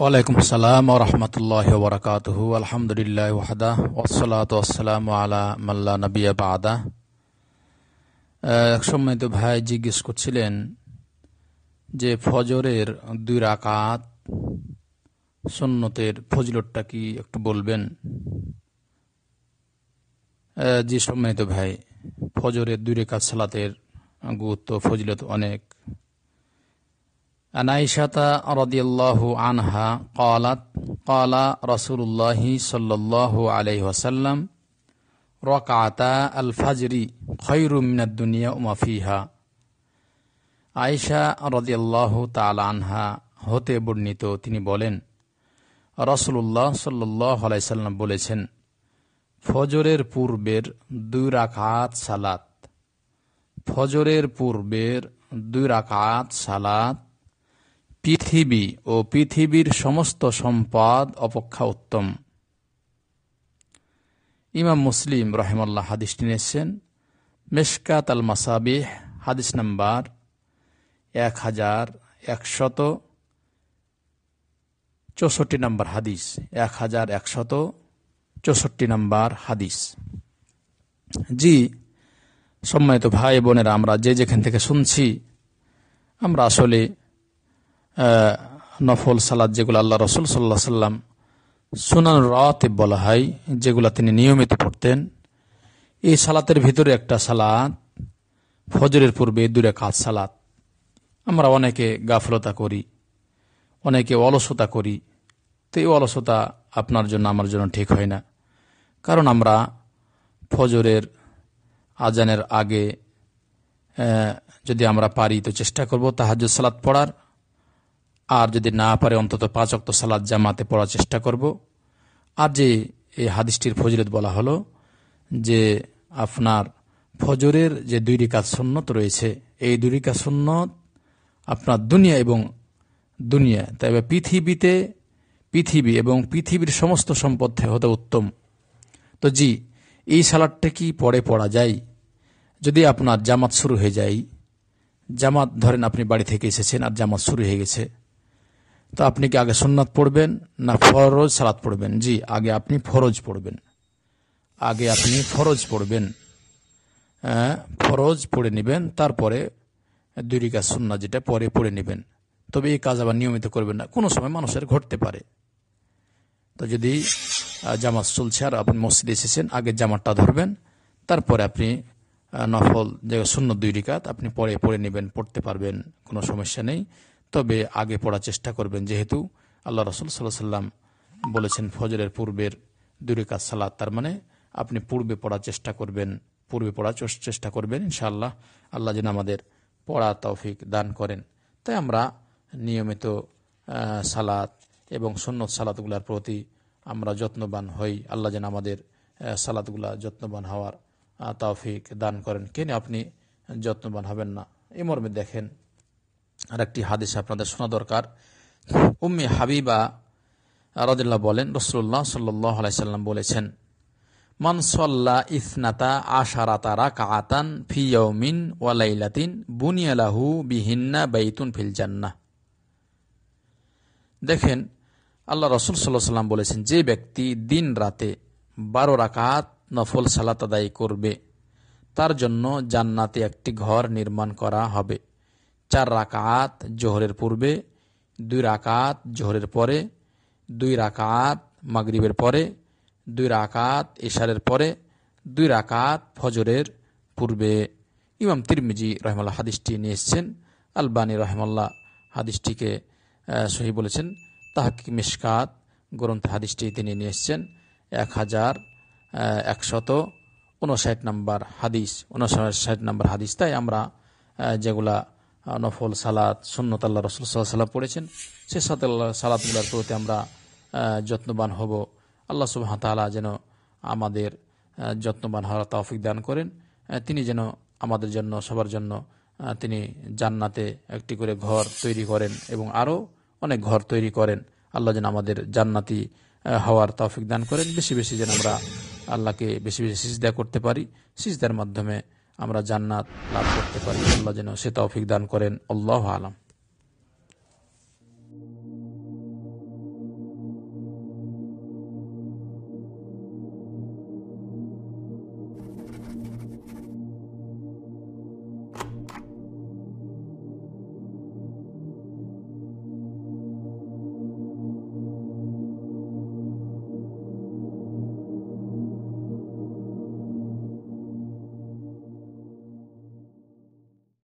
ওয়ালাইকুম আসসালাম রহমতুল্লাহ বরকাত আলহামদুলিল্লাহ ওয়াহাদা ওসলাত ওসালাম আলা মাল্লা নবিয়া বাদা এক সময় তো ভাই জিজ্ঞেস করছিলেন যে ফজরের দুই রাকাত সন্ন্যতের ফজলতটা কি একটু বলবেন জি সম্মানিত ভাই ফজরের দুই রেখাত সালাতের গুরুত্ব ফজিলত অনেক عن عائشة رضي الله عنها قالت قال رسول الله صلى الله عليه وسلم ركعتا الفجر خير من রদিয়াল্লাহ তাল আনহা হতে বর্ণিত তিনি বলেন রসুল্লাহ সাল্লাহ আলাইসাল্লাম বলেছেন ফজরের পূর্বের দুই রাকাত সালাত ফজরের পূর্বের দুই রাকাত সালাত পৃথিবী ও পৃথিবীর সমস্ত সম্পদ অপেক্ষা উত্তম ইমাম মুসলিম রহেমল্লা হাদিসটি নিয়েছেন মেশকাত আল মাসাবিহ হাদিস নাম্বার এক হাজার একশত চৌষট্টি নাম্বার হাদিস এক হাজার একশত চৌষট্টি নাম্বার হাদিস জি সম্মানিত ভাই বোনেরা আমরা যে যেখান থেকে শুনছি আমরা আসলে নফল সালাদ যেগুলো আল্লাহ রসুল সাল্লাহ সাল্লাম সুনান রাতে বলা হয় যেগুলো তিনি নিয়মিত পড়তেন এই সালাতের ভিতরে একটা সালাদ ফজরের পূর্বে দূরে কাজ সালাত আমরা অনেকে গাফলতা করি অনেকে অলসতা করি তো এই অলসতা আপনার জন্য আমার জন্য ঠিক হয় না কারণ আমরা ফজরের আজানের আগে যদি আমরা পারি তো চেষ্টা করব তাহাজ সালাদ পড়ার আর যদি না পারে অন্তত পাঁচ অক্ত সালাদ জামাতে পড়ার চেষ্টা করব আর যে এই হাদিসটির ফজরত বলা হলো যে আপনার ফজরের যে দুই রিকা সুন্নত রয়েছে এই দুই রিকা সুন্নত আপনার দুনিয়া এবং দুনিয়া তাই পৃথিবীতে পৃথিবী এবং পৃথিবীর সমস্ত সম্পদ হতে উত্তম তো জি এই সালাডটা কি পরে পড়া যায় যদি আপনার জামাত শুরু হয়ে যায় জামাত ধরেন আপনি বাড়ি থেকে এসেছেন আর জামাত শুরু হয়ে গেছে তো আপনি কি আগে সুন্নাত পড়বেন না ফরজ সালাত পড়বেন জি আগে আপনি ফরজ পড়বেন আগে আপনি ফরজ পড়বেন হ্যাঁ, ফরজ পড়ে নেবেন তারপরে দুই রিকা সুন্না যেটা পরে পড়ে নেবেন তবে এই কাজ আবার নিয়মিত করবেন না কোনো সময় মানুষের ঘটতে পারে তো যদি জামাত চলছে আর আপনি মসজিদ এসেছেন আগে জামাতটা ধরবেন তারপরে আপনি নফল যে শূন্য দুই রিকাত আপনি পরে পড়ে নেবেন পড়তে পারবেন কোনো সমস্যা নেই তবে আগে পড়ার চেষ্টা করবেন যেহেতু আল্লাহ রসুল সাল্লাহ সাল্লাম বলেছেন ফজরের পূর্বের কাজ সালাদ তার মানে আপনি পূর্বে পড়ার চেষ্টা করবেন পূর্বে পড়ার চেষ্টা করবেন ইনশাআল্লাহ আল্লাহ যেন আমাদের পড়া তৌফিক দান করেন তাই আমরা নিয়মিত সালাত এবং সন্ন্যত সালাদগুলার প্রতি আমরা যত্নবান হই আল্লাহ যেন আমাদের সালাদগুলা যত্নবান হওয়ার তৌফিক দান করেন কেন আপনি যত্নবান হবেন না এ মর্মে দেখেন আর একটি হাদিস আপনাদের শোনা দরকার উম্মি হাবিবা রাজুল্লাহ বলেন রসুল্লাহ সাল্লাহ আলাইসাল্লাম বলেছেন মানসল্লা ইসনাতা আশারাতা রাকাতান ফিয়মিন ওয়ালাইলাতিন বুনিয়ালাহু বিহিন্না বেতুন ফিল জান্নাহ দেখেন আল্লাহ রসুল সাল্লাহ সাল্লাম বলেছেন যে ব্যক্তি দিন রাতে বারো রাকাত নফল সালাত আদায় করবে তার জন্য জান্নাতে একটি ঘর নির্মাণ করা হবে চার রাকাত জোহরের পূর্বে দুই রাকাত জোহরের পরে দুই রাকাত মাগরিবের পরে দুই রাকাত ইশারের পরে দুই রাকাত ফজরের পূর্বে ইমাম তিরমিজি রহমাল্লাহ হাদিসটি নিয়ে এসছেন আলবানী রহমাল্লাহ হাদিসটিকে সহি বলেছেন তাহাকি মিসকাত গ্রন্থ হাদিসটি তিনি নিয়ে এসছেন এক হাজার একশত উনষাট নম্বর হাদিস উনষাট নম্বর হাদিস তাই আমরা যেগুলা নফল সালাদ সুন্নত আল্লাহ রসুল সাল্লাম পড়েছেন সে সাতাল্লাহ সালাদগুলোর প্রতি আমরা যত্নবান হব আল্লাহ সুবাহতালা যেন আমাদের যত্নবান হওয়ার তৌফিক দান করেন তিনি যেন আমাদের জন্য সবার জন্য তিনি জান্নাতে একটি করে ঘর তৈরি করেন এবং আরও অনেক ঘর তৈরি করেন আল্লাহ যেন আমাদের জান্নাতি হওয়ার তৌফিক দান করেন বেশি বেশি যেন আমরা আল্লাহকে বেশি বেশি সিজদা করতে পারি সিজদার মাধ্যমে আমরা জান্নাত লাভ করতে পারি আল্লাহ যেন সে তৌফিক দান করেন আল্লাহ আলম